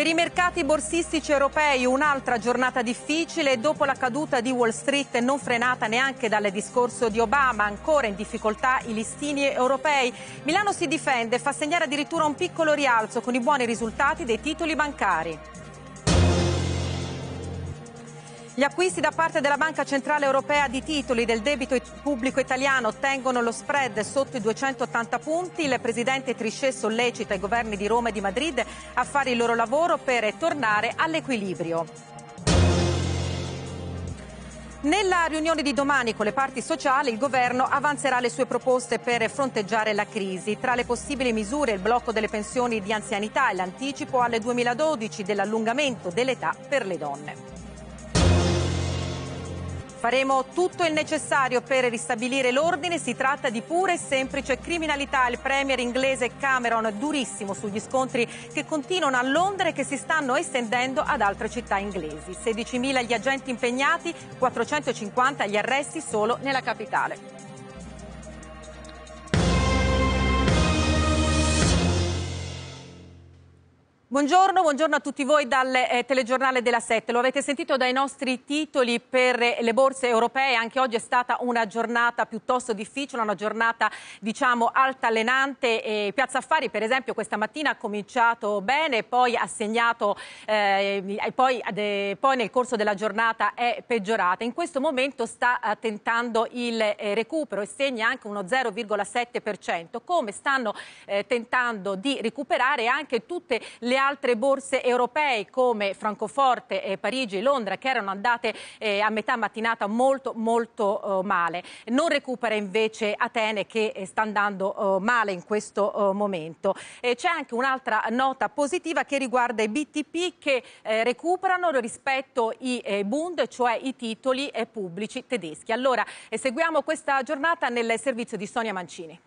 Per i mercati borsistici europei un'altra giornata difficile dopo la caduta di Wall Street non frenata neanche dal discorso di Obama, ancora in difficoltà i listini europei. Milano si difende, fa segnare addirittura un piccolo rialzo con i buoni risultati dei titoli bancari. Gli acquisti da parte della Banca Centrale Europea di titoli del debito pubblico italiano tengono lo spread sotto i 280 punti. Il presidente Trichet sollecita i governi di Roma e di Madrid a fare il loro lavoro per tornare all'equilibrio. Nella riunione di domani con le parti sociali il governo avanzerà le sue proposte per fronteggiare la crisi. Tra le possibili misure il blocco delle pensioni di anzianità e l'anticipo alle 2012 dell'allungamento dell'età per le donne. Faremo tutto il necessario per ristabilire l'ordine, si tratta di pura e semplice criminalità. Il premier inglese Cameron è durissimo sugli scontri che continuano a Londra e che si stanno estendendo ad altre città inglesi. 16.000 gli agenti impegnati, 450 gli arresti solo nella capitale. Buongiorno, buongiorno, a tutti voi dal eh, telegiornale della Sette. Lo avete sentito dai nostri titoli per eh, le borse europee. Anche oggi è stata una giornata piuttosto difficile, una giornata diciamo altalenante. E Piazza Affari per esempio questa mattina ha cominciato bene, poi ha segnato, eh, poi, eh, poi, nel corso della giornata è peggiorata. In questo momento sta tentando il eh, recupero e segna anche uno 0,7%, come stanno eh, tentando di recuperare anche tutte le altre borse europee come Francoforte, eh, Parigi e Londra che erano andate eh, a metà mattinata molto molto eh, male. Non recupera invece Atene che eh, sta andando eh, male in questo eh, momento. c'è anche un'altra nota positiva che riguarda i BTP che recuperano rispetto ai Bund, cioè i titoli pubblici tedeschi. Allora seguiamo questa giornata nel servizio di Sonia Mancini.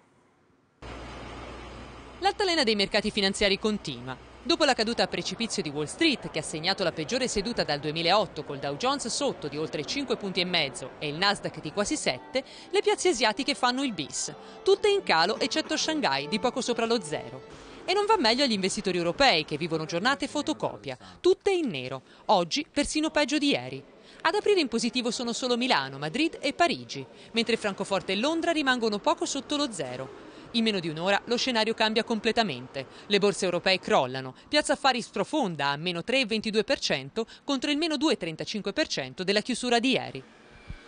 L'altalena dei mercati finanziari continua. Dopo la caduta a precipizio di Wall Street, che ha segnato la peggiore seduta dal 2008 col Dow Jones sotto di oltre 5 punti e mezzo e il Nasdaq di quasi 7, le piazze asiatiche fanno il bis, tutte in calo eccetto Shanghai di poco sopra lo zero. E non va meglio agli investitori europei che vivono giornate fotocopia, tutte in nero, oggi persino peggio di ieri. Ad aprire in positivo sono solo Milano, Madrid e Parigi, mentre Francoforte e Londra rimangono poco sotto lo zero. In meno di un'ora lo scenario cambia completamente. Le borse europee crollano. Piazza Affari sprofonda a meno 3,22% contro il meno 2,35% della chiusura di ieri.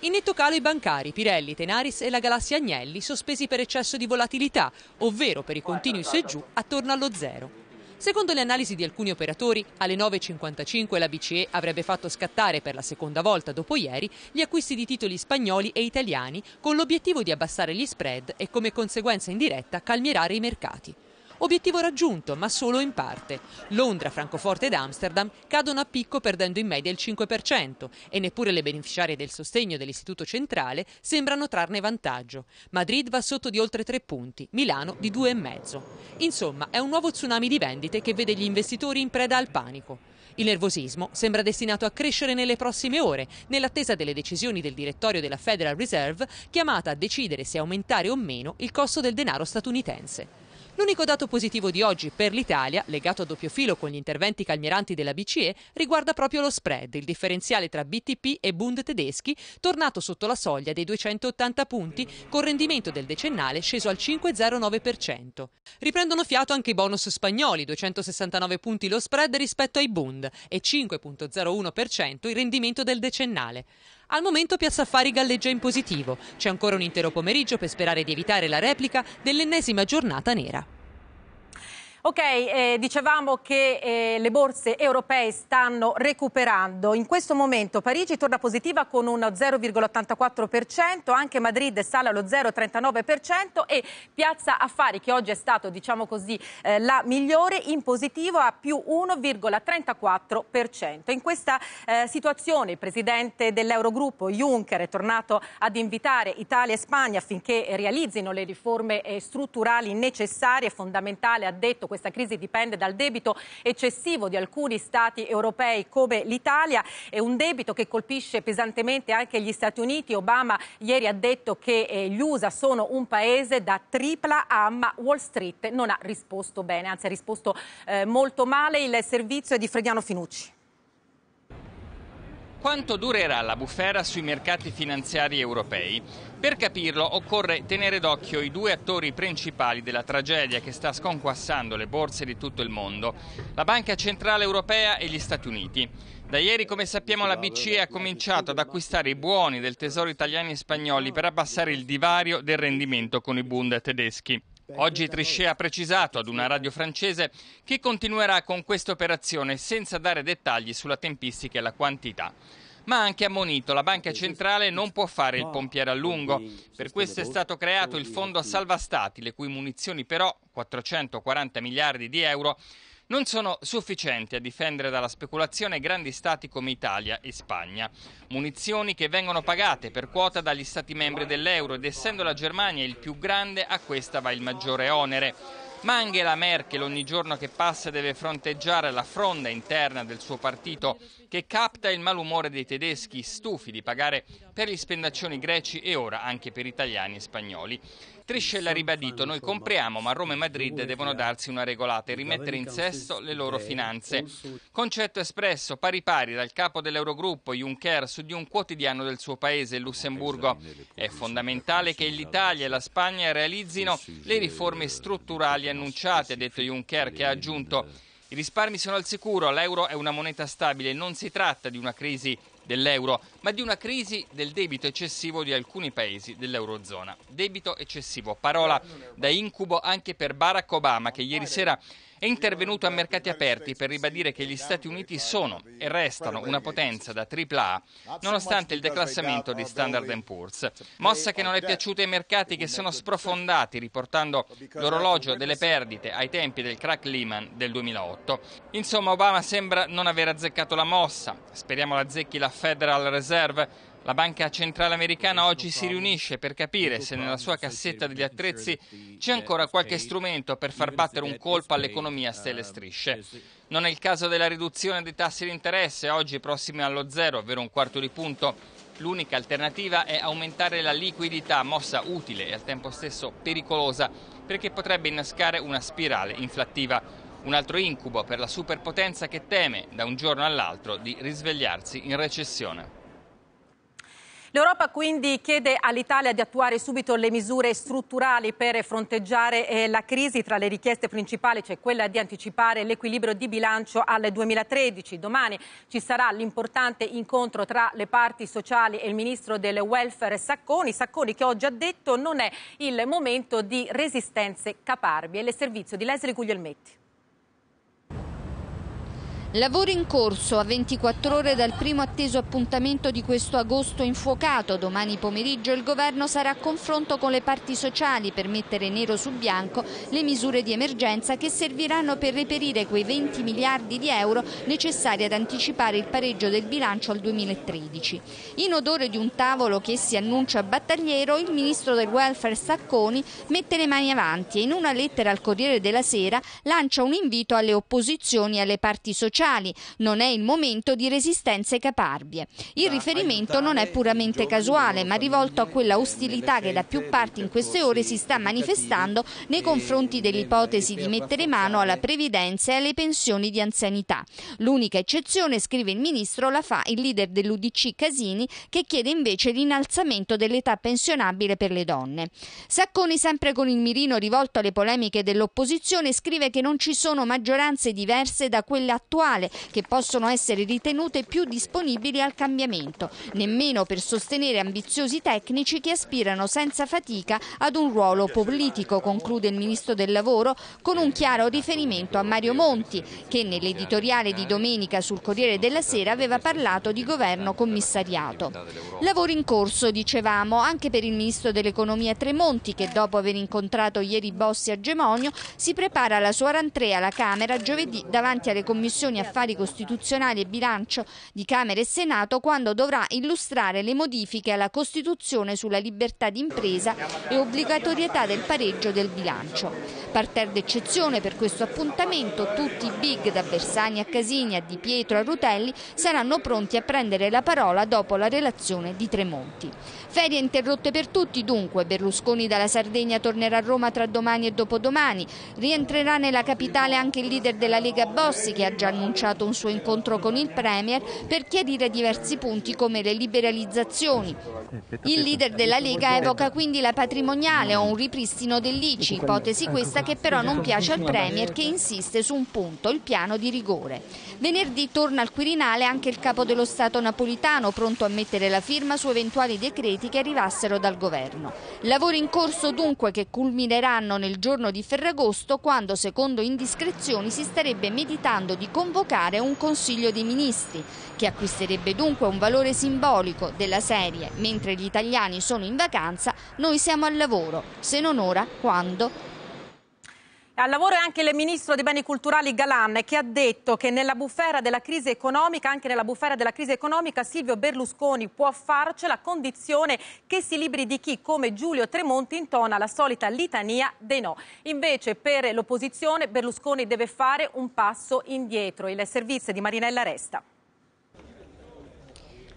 In netto calo i bancari Pirelli, Tenaris e la Galassia Agnelli sospesi per eccesso di volatilità, ovvero per i continui su e giù attorno allo zero. Secondo le analisi di alcuni operatori, alle 9.55 la BCE avrebbe fatto scattare per la seconda volta dopo ieri gli acquisti di titoli spagnoli e italiani con l'obiettivo di abbassare gli spread e come conseguenza indiretta calmierare i mercati. Obiettivo raggiunto, ma solo in parte. Londra, Francoforte ed Amsterdam cadono a picco perdendo in media il 5% e neppure le beneficiarie del sostegno dell'Istituto Centrale sembrano trarne vantaggio. Madrid va sotto di oltre 3 punti, Milano di 2,5. Insomma, è un nuovo tsunami di vendite che vede gli investitori in preda al panico. Il nervosismo sembra destinato a crescere nelle prossime ore, nell'attesa delle decisioni del direttorio della Federal Reserve, chiamata a decidere se aumentare o meno il costo del denaro statunitense. L'unico dato positivo di oggi per l'Italia, legato a doppio filo con gli interventi calmieranti della BCE, riguarda proprio lo spread, il differenziale tra BTP e Bund tedeschi, tornato sotto la soglia dei 280 punti, con rendimento del decennale sceso al 5,09%. Riprendono fiato anche i bonus spagnoli, 269 punti lo spread rispetto ai Bund e 5,01% il rendimento del decennale. Al momento Piazza Affari galleggia in positivo. C'è ancora un intero pomeriggio per sperare di evitare la replica dell'ennesima giornata nera. Ok, eh, dicevamo che eh, le borse europee stanno recuperando. In questo momento Parigi torna positiva con un 0,84%, anche Madrid sale allo 0,39% e Piazza Affari, che oggi è stato diciamo così, eh, la migliore, in positivo a più 1,34%. In questa eh, situazione il Presidente dell'Eurogruppo Juncker è tornato ad invitare Italia e Spagna affinché realizzino le riforme eh, strutturali necessarie e fondamentali, ha detto questa crisi dipende dal debito eccessivo di alcuni stati europei come l'Italia, è un debito che colpisce pesantemente anche gli Stati Uniti. Obama ieri ha detto che eh, gli USA sono un paese da tripla A, ma Wall Street non ha risposto bene, anzi ha risposto eh, molto male. Il servizio è di Frediano Finucci. Quanto durerà la bufera sui mercati finanziari europei? Per capirlo occorre tenere d'occhio i due attori principali della tragedia che sta sconquassando le borse di tutto il mondo, la Banca Centrale Europea e gli Stati Uniti. Da ieri, come sappiamo, la BCE ha cominciato ad acquistare i buoni del tesoro italiani e spagnoli per abbassare il divario del rendimento con i bund tedeschi. Oggi Trichet ha precisato ad una radio francese che continuerà con questa operazione senza dare dettagli sulla tempistica e la quantità ma ha anche ammonito la banca centrale non può fare il pompiere a lungo. Per questo è stato creato il fondo salva stati, le cui munizioni però, 440 miliardi di euro, non sono sufficienti a difendere dalla speculazione grandi stati come Italia e Spagna. Munizioni che vengono pagate per quota dagli stati membri dell'euro ed essendo la Germania il più grande a questa va il maggiore onere. Ma Angela Merkel ogni giorno che passa deve fronteggiare la fronda interna del suo partito che capta il malumore dei tedeschi stufi di pagare per gli spendaccioni greci e ora anche per italiani e spagnoli. Triscella ha ribadito, noi compriamo ma Roma e Madrid devono darsi una regolata e rimettere in sesto le loro finanze. Concetto espresso pari pari dal capo dell'Eurogruppo Juncker su di un quotidiano del suo paese, Lussemburgo. È fondamentale che l'Italia e la Spagna realizzino le riforme strutturali annunciate, ha detto Juncker che ha aggiunto i risparmi sono al sicuro, l'euro è una moneta stabile, non si tratta di una crisi dell'euro, ma di una crisi del debito eccessivo di alcuni paesi dell'eurozona. Debito eccessivo, parola da incubo anche per Barack Obama che ieri sera è intervenuto a mercati aperti per ribadire che gli Stati Uniti sono e restano una potenza da AAA, nonostante il declassamento di Standard Poor's. Mossa che non è piaciuta ai mercati che sono sprofondati, riportando l'orologio delle perdite ai tempi del crack Lehman del 2008. Insomma, Obama sembra non aver azzeccato la mossa. Speriamo la zecchi la Federal Reserve la Banca Centrale Americana oggi si riunisce per capire se nella sua cassetta degli attrezzi c'è ancora qualche strumento per far battere un colpo all'economia a stelle ehm, strisce. Non è il caso della riduzione dei tassi di interesse, oggi prossimi allo zero, ovvero un quarto di punto. L'unica alternativa è aumentare la liquidità, mossa utile e al tempo stesso pericolosa, perché potrebbe innescare una spirale inflattiva. Un altro incubo per la superpotenza che teme, da un giorno all'altro, di risvegliarsi in recessione. L'Europa quindi chiede all'Italia di attuare subito le misure strutturali per fronteggiare eh, la crisi. Tra le richieste principali c'è quella di anticipare l'equilibrio di bilancio al 2013. Domani ci sarà l'importante incontro tra le parti sociali e il ministro del welfare Sacconi. Sacconi che oggi ha detto non è il momento di resistenze caparbi. È il servizio di Leslie Guglielmetti. Lavoro in corso a 24 ore dal primo atteso appuntamento di questo agosto infuocato. Domani pomeriggio il governo sarà a confronto con le parti sociali per mettere nero su bianco le misure di emergenza che serviranno per reperire quei 20 miliardi di euro necessari ad anticipare il pareggio del bilancio al 2013. In odore di un tavolo che si annuncia battagliero, il ministro del welfare Sacconi mette le mani avanti e in una lettera al Corriere della Sera lancia un invito alle opposizioni e alle parti sociali sociali, non è il momento di resistenze caparbie. Il riferimento non è puramente casuale, ma rivolto a quella ostilità che da più parti in queste ore si sta manifestando nei confronti dell'ipotesi di mettere mano alla previdenza e alle pensioni di anzianità. L'unica eccezione, scrive il ministro, la fa il leader dell'Udc Casini, che chiede invece l'innalzamento dell'età pensionabile per le donne. Sacconi, sempre con il mirino rivolto alle polemiche dell'opposizione, scrive che non ci sono maggioranze diverse da quelle attuali sociale che possono essere ritenute più disponibili al cambiamento, nemmeno per sostenere ambiziosi tecnici che aspirano senza fatica ad un ruolo politico, conclude il Ministro del Lavoro con un chiaro riferimento a Mario Monti che nell'editoriale di domenica sul Corriere della Sera aveva parlato di governo commissariato. Lavori in corso, dicevamo, anche per il Ministro dell'Economia Tremonti che dopo aver incontrato ieri Bossi a Gemonio si prepara alla sua rantrea alla Camera giovedì davanti alle commissioni Commissioni Affari Costituzionali e Bilancio di Camera e Senato quando dovrà illustrare le modifiche alla Costituzione sulla libertà d'impresa e obbligatorietà del pareggio del bilancio. Parterre d'eccezione per questo appuntamento, tutti i big da Bersani a Casini a Di Pietro a Rutelli saranno pronti a prendere la parola dopo la relazione di Tremonti. Ferie interrotte per tutti dunque, Berlusconi dalla Sardegna tornerà a Roma tra domani e dopodomani, rientrerà nella capitale anche il leader della Lega Bossi che ha già annunciato un suo incontro con il Premier per chiarire diversi punti come le liberalizzazioni. Il leader della Lega evoca quindi la patrimoniale o un ripristino dell'ICI, ipotesi questa che però non piace al Premier che insiste su un punto, il piano di rigore. Venerdì torna al Quirinale anche il capo dello Stato napolitano pronto a mettere la firma su eventuali decreti finanziamenti che arrivassero dal governo. Lavori in corso dunque che culmineranno nel giorno di Ferragosto quando secondo indiscrezioni si starebbe meditando di convocare un Consiglio dei Ministri che acquisterebbe dunque un valore simbolico della serie mentre gli italiani sono in vacanza noi siamo al lavoro, se non ora, quando? Al lavoro è anche il ministro dei beni culturali Galan che ha detto che nella bufera della crisi economica, anche nella bufera della crisi economica, Silvio Berlusconi può farcela a condizione che si libri di chi, come Giulio Tremonti, intona la solita litania dei no. Invece per l'opposizione Berlusconi deve fare un passo indietro. Il servizio di Marinella Resta.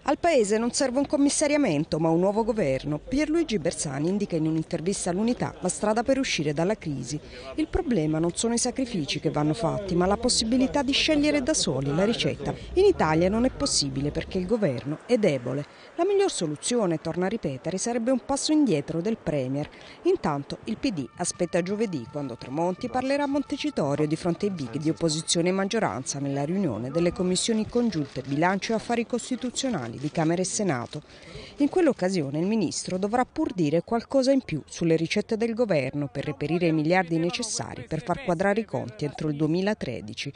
Al Paese non serve un commissariamento ma un nuovo governo. Pierluigi Bersani indica in un'intervista all'Unità la strada per uscire dalla crisi. Il problema non sono i sacrifici che vanno fatti ma la possibilità di scegliere da soli la ricetta. In Italia non è possibile perché il governo è debole. La miglior soluzione, torna a ripetere, sarebbe un passo indietro del Premier. Intanto il PD aspetta giovedì quando Tremonti parlerà a Montecitorio di fronte ai big di opposizione e maggioranza nella riunione delle commissioni congiunte bilancio e affari costituzionali di Camera e Senato. In quell'occasione il Ministro dovrà pur dire qualcosa in più sulle ricette del Governo per reperire i miliardi necessari per far quadrare i conti entro il 2013.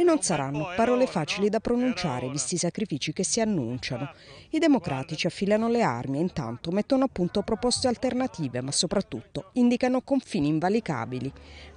E non saranno parole facili da pronunciare, visti i sacrifici che si annunciano. I democratici affilano le armi e intanto mettono a punto proposte alternative, ma soprattutto indicano confini invalicabili.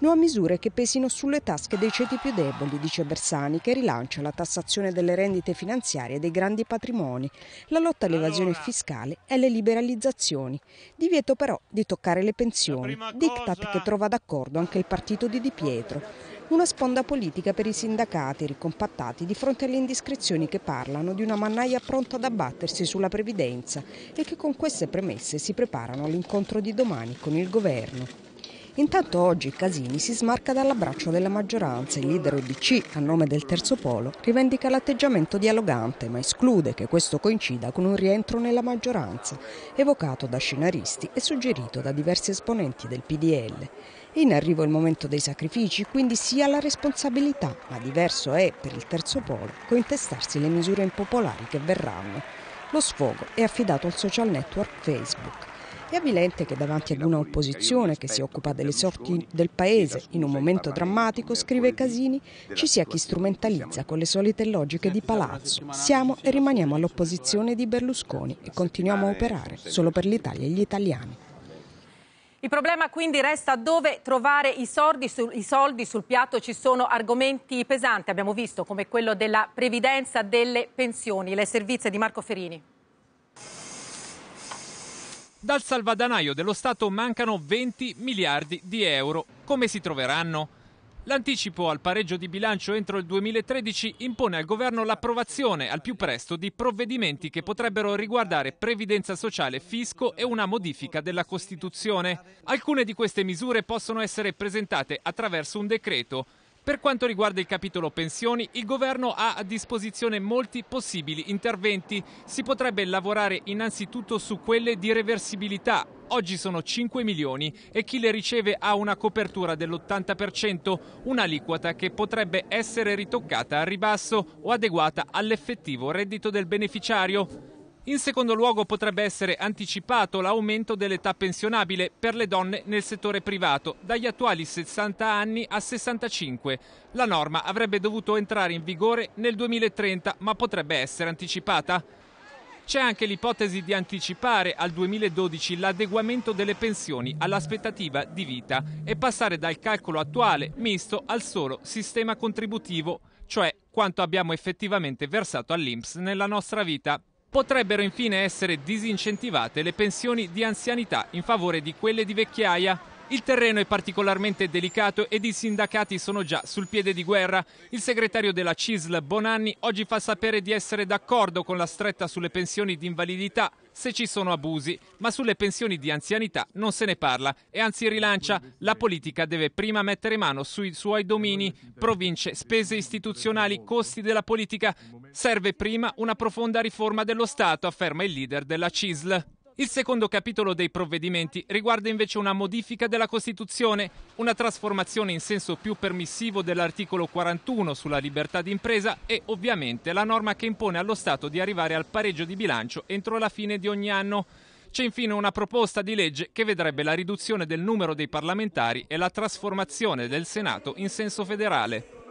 a misure che pesino sulle tasche dei ceti più deboli, dice Bersani, che rilancia la tassazione delle rendite finanziarie e dei grandi patrimoni, la lotta all'evasione fiscale e le liberalizzazioni. Divieto però di toccare le pensioni, diktat che trova d'accordo anche il partito di Di Pietro. Una sponda politica per i sindacati ricompattati di fronte alle indiscrezioni che parlano di una mannaia pronta ad abbattersi sulla previdenza e che con queste premesse si preparano all'incontro di domani con il governo. Intanto oggi Casini si smarca dall'abbraccio della maggioranza. Il leader UDC, a nome del Terzo Polo, rivendica l'atteggiamento dialogante, ma esclude che questo coincida con un rientro nella maggioranza, evocato da scenaristi e suggerito da diversi esponenti del PDL. In arrivo il momento dei sacrifici, quindi si ha la responsabilità, ma diverso è per il terzo polo contestarsi le misure impopolari che verranno. Lo sfogo è affidato al social network Facebook. È avvilente che davanti ad una opposizione che si occupa delle sorti del paese in un momento drammatico, scrive Casini, ci sia chi strumentalizza con le solite logiche di palazzo. Siamo e rimaniamo all'opposizione di Berlusconi e continuiamo a operare solo per l'Italia e gli italiani. Il problema quindi resta dove trovare i soldi, sul, i soldi sul piatto. Ci sono argomenti pesanti, abbiamo visto, come quello della previdenza delle pensioni. Le servizie di Marco Ferini. Dal salvadanaio dello Stato mancano 20 miliardi di euro. Come si troveranno? L'anticipo al pareggio di bilancio entro il 2013 impone al governo l'approvazione al più presto di provvedimenti che potrebbero riguardare previdenza sociale, fisco e una modifica della Costituzione. Alcune di queste misure possono essere presentate attraverso un decreto per quanto riguarda il capitolo pensioni, il governo ha a disposizione molti possibili interventi. Si potrebbe lavorare innanzitutto su quelle di reversibilità. Oggi sono 5 milioni e chi le riceve ha una copertura dell'80%, un'aliquota che potrebbe essere ritoccata a ribasso o adeguata all'effettivo reddito del beneficiario. In secondo luogo potrebbe essere anticipato l'aumento dell'età pensionabile per le donne nel settore privato dagli attuali 60 anni a 65. La norma avrebbe dovuto entrare in vigore nel 2030 ma potrebbe essere anticipata. C'è anche l'ipotesi di anticipare al 2012 l'adeguamento delle pensioni all'aspettativa di vita e passare dal calcolo attuale misto al solo sistema contributivo, cioè quanto abbiamo effettivamente versato all'Inps nella nostra vita. Potrebbero infine essere disincentivate le pensioni di anzianità in favore di quelle di vecchiaia. Il terreno è particolarmente delicato ed i sindacati sono già sul piede di guerra. Il segretario della CISL Bonanni oggi fa sapere di essere d'accordo con la stretta sulle pensioni di invalidità se ci sono abusi, ma sulle pensioni di anzianità non se ne parla e anzi rilancia la politica deve prima mettere mano sui suoi domini, province, spese istituzionali, costi della politica. Serve prima una profonda riforma dello Stato, afferma il leader della CISL. Il secondo capitolo dei provvedimenti riguarda invece una modifica della Costituzione, una trasformazione in senso più permissivo dell'articolo 41 sulla libertà d'impresa e ovviamente la norma che impone allo Stato di arrivare al pareggio di bilancio entro la fine di ogni anno. C'è infine una proposta di legge che vedrebbe la riduzione del numero dei parlamentari e la trasformazione del Senato in senso federale.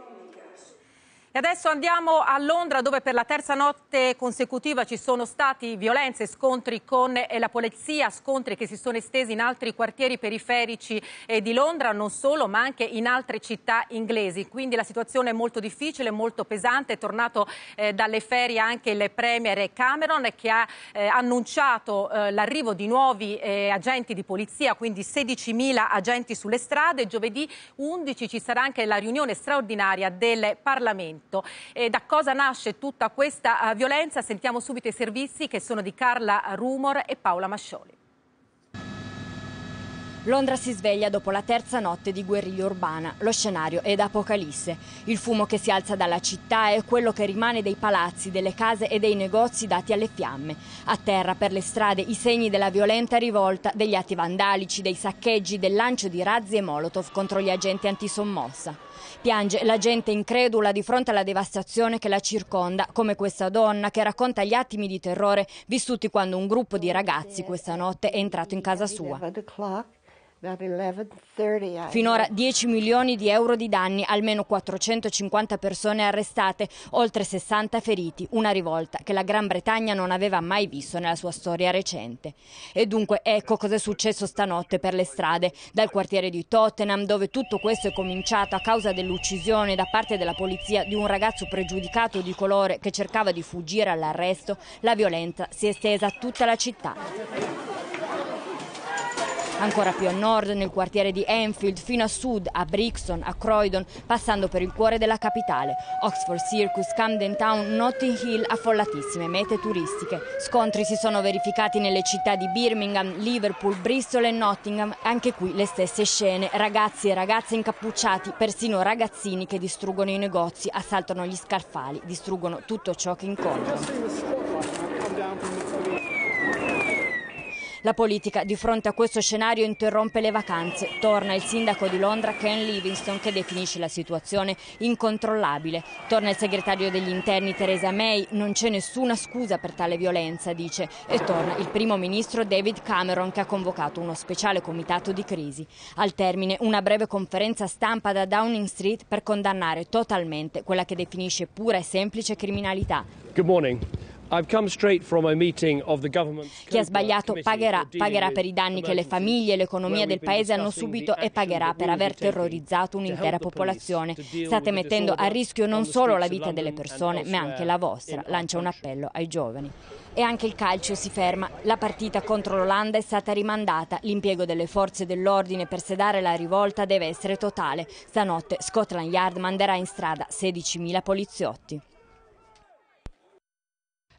E adesso andiamo a Londra dove per la terza notte consecutiva ci sono stati violenze, scontri con eh, la polizia, scontri che si sono estesi in altri quartieri periferici eh, di Londra, non solo ma anche in altre città inglesi. Quindi la situazione è molto difficile, molto pesante. È tornato eh, dalle ferie anche il Premier Cameron che ha eh, annunciato eh, l'arrivo di nuovi eh, agenti di polizia, quindi 16.000 agenti sulle strade. Giovedì 11 ci sarà anche la riunione straordinaria del Parlamento tutto. E da cosa nasce tutta questa eh, violenza? Sentiamo subito i servizi che sono di Carla Rumor e Paola Mascioli. Londra si sveglia dopo la terza notte di guerriglia urbana. Lo scenario è d'apocalisse. Il fumo che si alza dalla città è quello che rimane dei palazzi, delle case e dei negozi dati alle fiamme. A terra, per le strade, i segni della violenta rivolta, degli atti vandalici, dei saccheggi, del lancio di razzi e molotov contro gli agenti antisommossa. Piange la gente incredula di fronte alla devastazione che la circonda, come questa donna che racconta gli attimi di terrore vissuti quando un gruppo di ragazzi questa notte è entrato in casa sua. Finora 10 milioni di euro di danni, almeno 450 persone arrestate, oltre 60 feriti, una rivolta che la Gran Bretagna non aveva mai visto nella sua storia recente. E dunque ecco cosa è successo stanotte per le strade, dal quartiere di Tottenham, dove tutto questo è cominciato a causa dell'uccisione da parte della polizia di un ragazzo pregiudicato di colore che cercava di fuggire all'arresto, la violenza si è estesa a tutta la città ancora più a nord nel quartiere di Enfield, fino a sud a Brixton, a Croydon, passando per il cuore della capitale. Oxford Circus, Camden Town, Notting Hill, affollatissime mete turistiche. Scontri si sono verificati nelle città di Birmingham, Liverpool, Bristol e Nottingham, anche qui le stesse scene, ragazzi e ragazze incappucciati, persino ragazzini che distruggono i negozi, assaltano gli scarfali, distruggono tutto ciò che incontrano. La politica di fronte a questo scenario interrompe le vacanze. Torna il sindaco di Londra Ken Livingstone che definisce la situazione incontrollabile. Torna il segretario degli interni Theresa May, non c'è nessuna scusa per tale violenza, dice. E torna il primo ministro David Cameron che ha convocato uno speciale comitato di crisi. Al termine una breve conferenza stampa da Downing Street per condannare totalmente quella che definisce pura e semplice criminalità. Good morning. Chi ha sbagliato pagherà, pagherà per i danni che le famiglie e l'economia del paese hanno subito e pagherà per aver terrorizzato un'intera popolazione. State mettendo a rischio non solo la vita delle persone, ma anche la vostra, lancia un appello ai giovani. E anche il calcio si ferma. La partita contro l'Olanda è stata rimandata. L'impiego delle forze dell'ordine per sedare la rivolta deve essere totale. Stanotte Scotland Yard manderà in strada 16.000 poliziotti.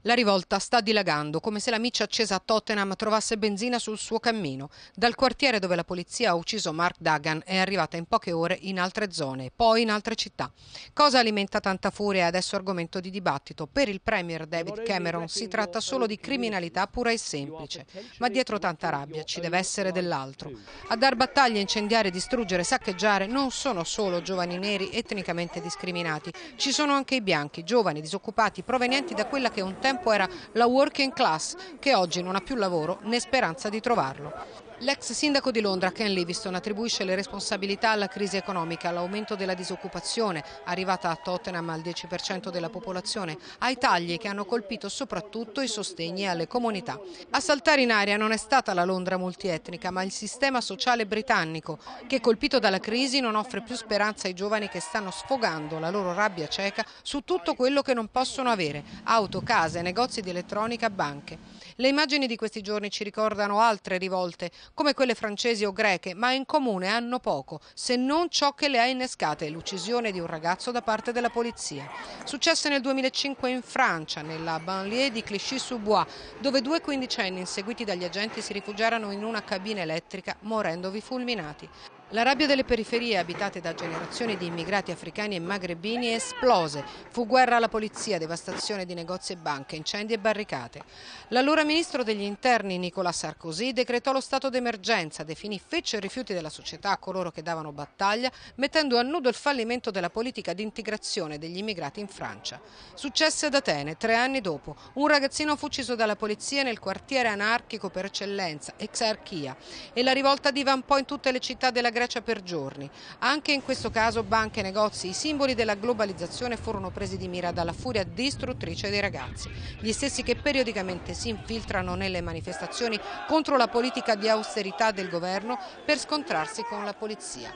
La rivolta sta dilagando, come se la miccia accesa a Tottenham trovasse benzina sul suo cammino. Dal quartiere dove la polizia ha ucciso Mark Duggan è arrivata in poche ore in altre zone, poi in altre città. Cosa alimenta tanta furia è adesso argomento di dibattito. Per il Premier David Cameron si tratta solo di criminalità pura e semplice, ma dietro tanta rabbia ci deve essere dell'altro. A dar battaglia, incendiare, distruggere, saccheggiare non sono solo giovani neri etnicamente discriminati, ci sono anche i bianchi, giovani, disoccupati, provenienti da quella che è un tempo tempo era la working class che oggi non ha più lavoro né speranza di trovarlo. L'ex sindaco di Londra Ken Livingston attribuisce le responsabilità alla crisi economica, all'aumento della disoccupazione, arrivata a Tottenham al 10% della popolazione, ai tagli che hanno colpito soprattutto i sostegni alle comunità. A saltare in aria non è stata la Londra multietnica, ma il sistema sociale britannico, che colpito dalla crisi non offre più speranza ai giovani che stanno sfogando la loro rabbia cieca su tutto quello che non possono avere, auto, case, negozi di elettronica, banche. Le immagini di questi giorni ci ricordano altre rivolte, come quelle francesi o greche, ma in comune hanno poco, se non ciò che le ha innescate, l'uccisione di un ragazzo da parte della polizia. Successe nel 2005 in Francia, nella banlieue di Clichy-sous-Bois, dove due quindicenni inseguiti dagli agenti si rifugiarono in una cabina elettrica morendovi fulminati. La rabbia delle periferie abitate da generazioni di immigrati africani e magrebini esplose. Fu guerra alla polizia, devastazione di negozi e banche, incendi e barricate. L'allora ministro degli interni Nicolas Sarkozy decretò lo stato d'emergenza, definì fece rifiuti della società a coloro che davano battaglia, mettendo a nudo il fallimento della politica di integrazione degli immigrati in Francia. Successe ad Atene, tre anni dopo. Un ragazzino fu ucciso dalla polizia nel quartiere anarchico per eccellenza, Exarchia, e la rivolta divampò in tutte le città della Grecia per giorni. Anche in questo caso banche e negozi, i simboli della globalizzazione furono presi di mira dalla furia distruttrice dei ragazzi, gli stessi che periodicamente si infiltrano nelle manifestazioni contro la politica di austerità del governo per scontrarsi con la polizia.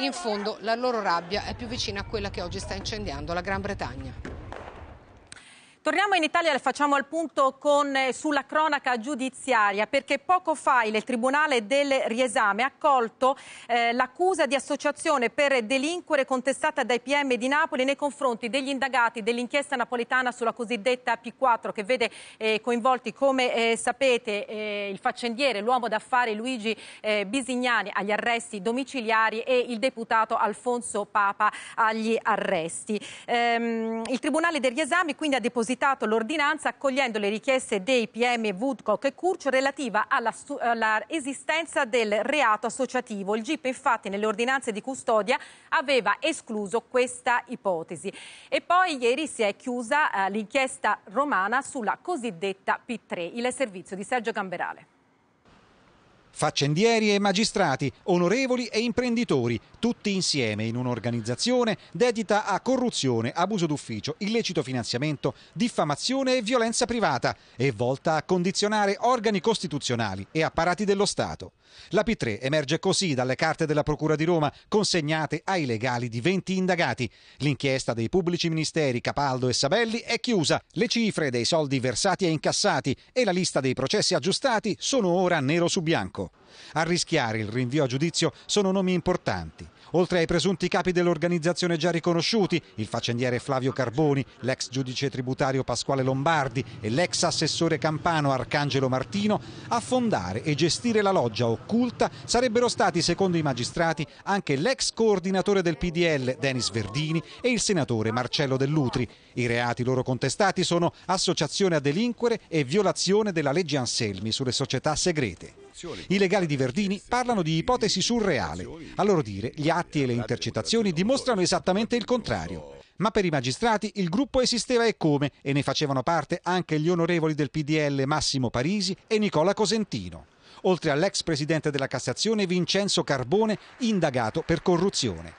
In fondo la loro rabbia è più vicina a quella che oggi sta incendiando la Gran Bretagna. Torniamo in Italia e facciamo il punto con, eh, sulla cronaca giudiziaria perché poco fa il Tribunale del Riesame ha accolto eh, l'accusa di associazione per delinquere contestata dai PM di Napoli nei confronti degli indagati dell'inchiesta napoletana sulla cosiddetta P4 che vede eh, coinvolti come eh, sapete eh, il faccendiere, l'uomo d'affari Luigi eh, Bisignani agli arresti domiciliari e il deputato Alfonso Papa agli arresti. Ehm, il Tribunale del Riesame quindi ha depositato completato l'ordinanza accogliendo le richieste dei PM Woodcock e Curcio relativa all'esistenza del reato associativo. Il GIP infatti nelle ordinanze di custodia aveva escluso questa ipotesi. E poi ieri si è chiusa eh, l'inchiesta romana sulla cosiddetta P3, il servizio di Sergio Gamberale. Faccendieri e magistrati, onorevoli e imprenditori, tutti insieme in un'organizzazione dedita a corruzione, abuso d'ufficio, illecito finanziamento, diffamazione e violenza privata e volta a condizionare organi costituzionali e apparati dello Stato. La P3 emerge così dalle carte della Procura di Roma consegnate ai legali di 20 indagati. L'inchiesta dei pubblici ministeri Capaldo e Sabelli è chiusa, le cifre dei soldi versati e incassati e la lista dei processi aggiustati sono ora nero su bianco. A rischiare il rinvio a giudizio sono nomi importanti. Oltre ai presunti capi dell'organizzazione già riconosciuti, il faccendiere Flavio Carboni, l'ex giudice tributario Pasquale Lombardi e l'ex assessore campano Arcangelo Martino, a fondare e gestire la loggia occulta sarebbero stati, secondo i magistrati, anche l'ex coordinatore del PDL Denis Verdini e il senatore Marcello Dell'Utri. I reati loro contestati sono associazione a delinquere e violazione della legge Anselmi sulle società segrete. I legali di Verdini parlano di ipotesi surreale. A loro dire, gli atti e le intercettazioni dimostrano esattamente il contrario. Ma per i magistrati il gruppo esisteva e come, e ne facevano parte anche gli onorevoli del PDL Massimo Parisi e Nicola Cosentino, oltre all'ex presidente della Cassazione Vincenzo Carbone, indagato per corruzione.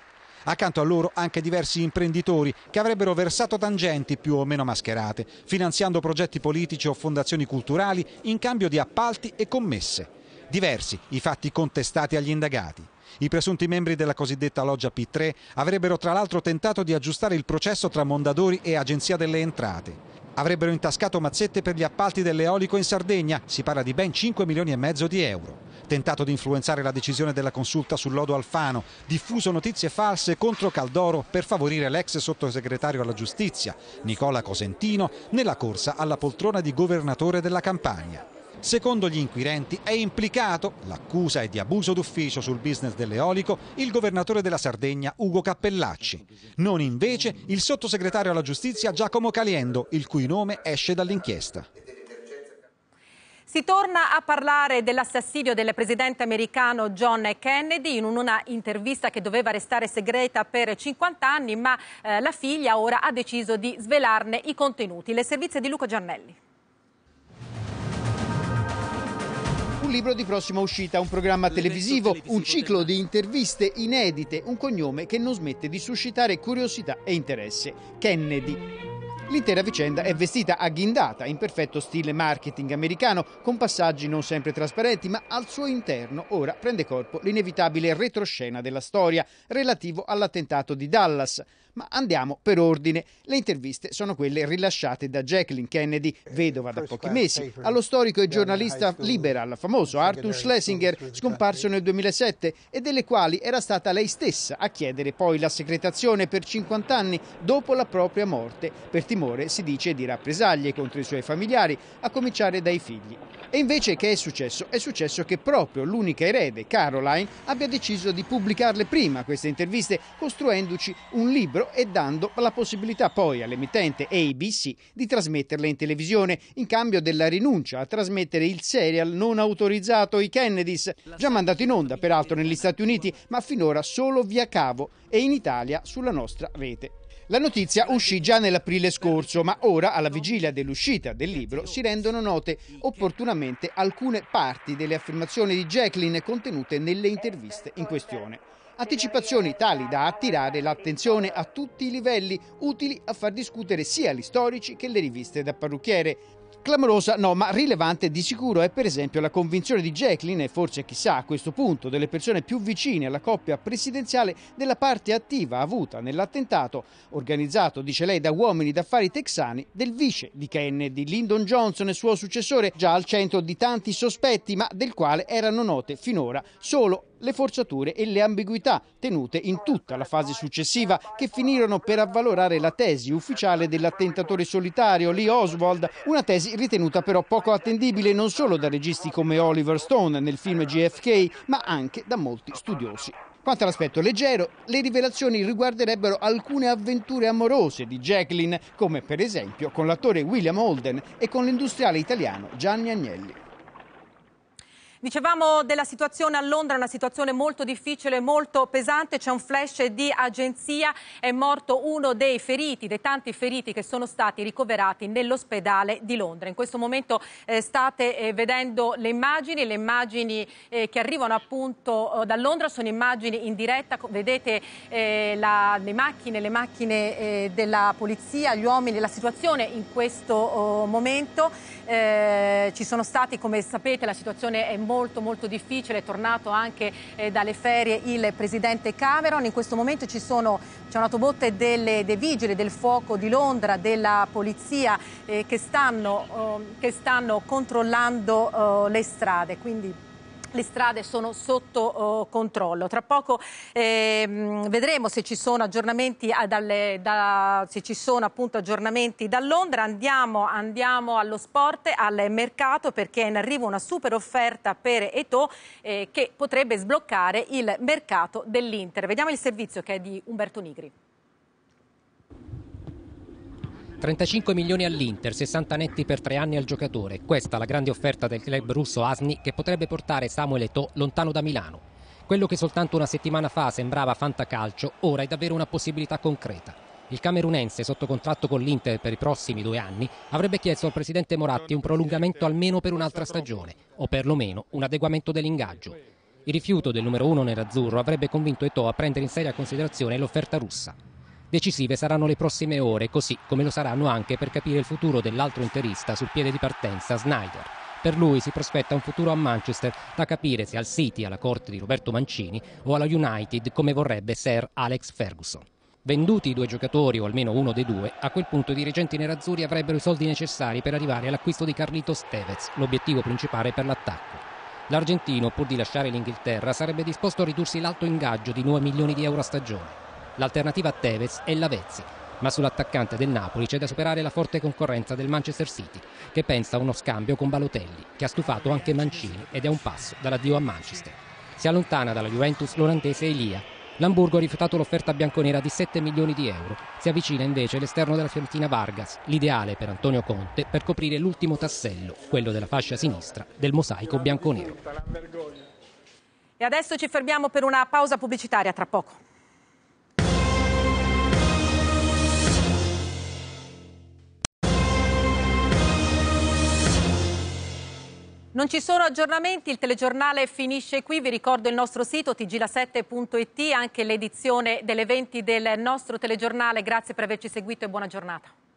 Accanto a loro anche diversi imprenditori che avrebbero versato tangenti più o meno mascherate, finanziando progetti politici o fondazioni culturali in cambio di appalti e commesse. Diversi i fatti contestati agli indagati. I presunti membri della cosiddetta loggia P3 avrebbero tra l'altro tentato di aggiustare il processo tra Mondadori e Agenzia delle Entrate. Avrebbero intascato mazzette per gli appalti dell'eolico in Sardegna, si parla di ben 5 milioni e mezzo di euro. Tentato di influenzare la decisione della consulta sul lodo Alfano, diffuso notizie false contro Caldoro per favorire l'ex sottosegretario alla giustizia, Nicola Cosentino, nella corsa alla poltrona di governatore della Campania. Secondo gli inquirenti è implicato, l'accusa è di abuso d'ufficio sul business dell'eolico, il governatore della Sardegna Ugo Cappellacci. Non invece il sottosegretario alla giustizia Giacomo Caliendo, il cui nome esce dall'inchiesta. Si torna a parlare dell'assassinio del presidente americano John Kennedy in una intervista che doveva restare segreta per 50 anni, ma eh, la figlia ora ha deciso di svelarne i contenuti. Le servizie di Luca Giannelli. libro di prossima uscita, un programma televisivo, un ciclo di interviste inedite, un cognome che non smette di suscitare curiosità e interesse. Kennedy. L'intera vicenda è vestita a ghindata, in perfetto stile marketing americano, con passaggi non sempre trasparenti, ma al suo interno ora prende corpo l'inevitabile retroscena della storia relativo all'attentato di Dallas. Ma andiamo per ordine. Le interviste sono quelle rilasciate da Jacqueline Kennedy, eh, vedova da pochi mesi, allo storico e giornalista liberal, famoso Arthur Schlesinger, scomparso nel 2007 e delle quali era stata lei stessa a chiedere poi la secretazione per 50 anni dopo la propria morte, per timore, si dice, di rappresaglie contro i suoi familiari, a cominciare dai figli. E invece che è successo? È successo che proprio l'unica erede, Caroline, abbia deciso di pubblicarle prima queste interviste, costruendoci un libro libro e dando la possibilità poi all'emittente ABC di trasmetterle in televisione in cambio della rinuncia a trasmettere il serial non autorizzato I Kennedys, già mandato in onda peraltro negli Stati Uniti ma finora solo via cavo e in Italia sulla nostra rete. La notizia uscì già nell'aprile scorso, ma ora, alla vigilia dell'uscita del libro, si rendono note opportunamente alcune parti delle affermazioni di Jacqueline contenute nelle interviste in questione. Anticipazioni tali da attirare l'attenzione a tutti i livelli, utili a far discutere sia gli storici che le riviste da parrucchiere. Clamorosa, no, ma rilevante di sicuro è per esempio la convinzione di Jacqueline e forse chissà a questo punto delle persone più vicine alla coppia presidenziale della parte attiva avuta nell'attentato organizzato, dice lei, da uomini d'affari texani del vice di Kennedy, Lyndon Johnson e suo successore, già al centro di tanti sospetti ma del quale erano note finora solo le forzature e le ambiguità tenute in tutta la fase successiva che finirono per avvalorare la tesi ufficiale dell'attentatore solitario Lee Oswald, una tesi ritenuta però poco attendibile non solo da registi come Oliver Stone nel film GFK, ma anche da molti studiosi. Quanto all'aspetto leggero, le rivelazioni riguarderebbero alcune avventure amorose di Jacqueline, come per esempio con l'attore William Holden e con l'industriale italiano Gianni Agnelli. Dicevamo della situazione a Londra, una situazione molto difficile, molto pesante, c'è un flash di agenzia, è morto uno dei feriti, dei tanti feriti che sono stati ricoverati nell'ospedale di Londra. In questo momento eh, state eh, vedendo le immagini, le immagini eh, che arrivano appunto eh, da Londra, sono immagini in diretta, vedete eh, la, le macchine, le macchine eh, della polizia, gli uomini, la situazione in questo oh, momento. ci sono stati, come sapete, la situazione è molto molto molto difficile, è tornato anche eh, dalle ferie il presidente Cameron, in questo momento ci sono, c'è una tobotte delle, dei vigili del fuoco di Londra, della polizia eh, che, stanno, oh, che, stanno, controllando oh, le strade. Quindi le strade sono sotto oh, controllo. Tra poco ehm, vedremo se ci sono aggiornamenti, a, dalle, da, ci sono aggiornamenti da, Londra. Andiamo, andiamo, allo sport, al mercato perché è in arrivo una super offerta per Eto eh, che potrebbe sbloccare il mercato dell'Inter. Vediamo il servizio che è di Umberto Nigri. 35 milioni all'Inter, 60 netti per tre anni al giocatore. Questa la grande offerta del club russo Asni che potrebbe portare Samuel Eto'o lontano da Milano. Quello che soltanto una settimana fa sembrava fantacalcio, ora è davvero una possibilità concreta. Il camerunense, sotto contratto con l'Inter per i prossimi due anni, avrebbe chiesto al presidente Moratti un prolungamento almeno per un'altra stagione, o perlomeno un adeguamento dell'ingaggio. Il rifiuto del numero uno nerazzurro avrebbe convinto Eto'o a prendere in seria considerazione l'offerta russa. Decisive saranno le prossime ore, così come lo saranno anche per capire il futuro dell'altro interista sul piede di partenza, Snyder. Per lui si prospetta un futuro a Manchester da capire se al City, alla corte di Roberto Mancini o alla United come vorrebbe Sir Alex Ferguson. Venduti i due giocatori, o almeno uno dei due, a quel punto i dirigenti nerazzurri avrebbero i soldi necessari per arrivare all'acquisto di Carlitos Tevez, l'obiettivo principale per l'attacco. L'argentino, pur di lasciare l'Inghilterra, sarebbe disposto a ridursi l'alto ingaggio di 9 milioni di euro a stagione. L'alternativa a Tevez è Lavezzi, ma sull'attaccante del Napoli c'è da superare la forte concorrenza del Manchester City, che pensa a uno scambio con Balotelli, che ha stufato anche Mancini ed è un passo dall'addio a Manchester. Si allontana dalla Juventus l'olandese Elia. L'Hamburgo ha rifiutato l'offerta bianconera di 7 milioni di euro. Si avvicina invece l'esterno della Fiorentina Vargas, l'ideale per Antonio Conte per coprire l'ultimo tassello, quello della fascia sinistra del mosaico bianconero. E adesso ci fermiamo per una pausa pubblicitaria tra poco. Non ci sono aggiornamenti, il telegiornale finisce qui, vi ricordo il nostro sito tgla7.it, anche l'edizione delle 20 del nostro telegiornale, grazie per averci seguito e buona giornata.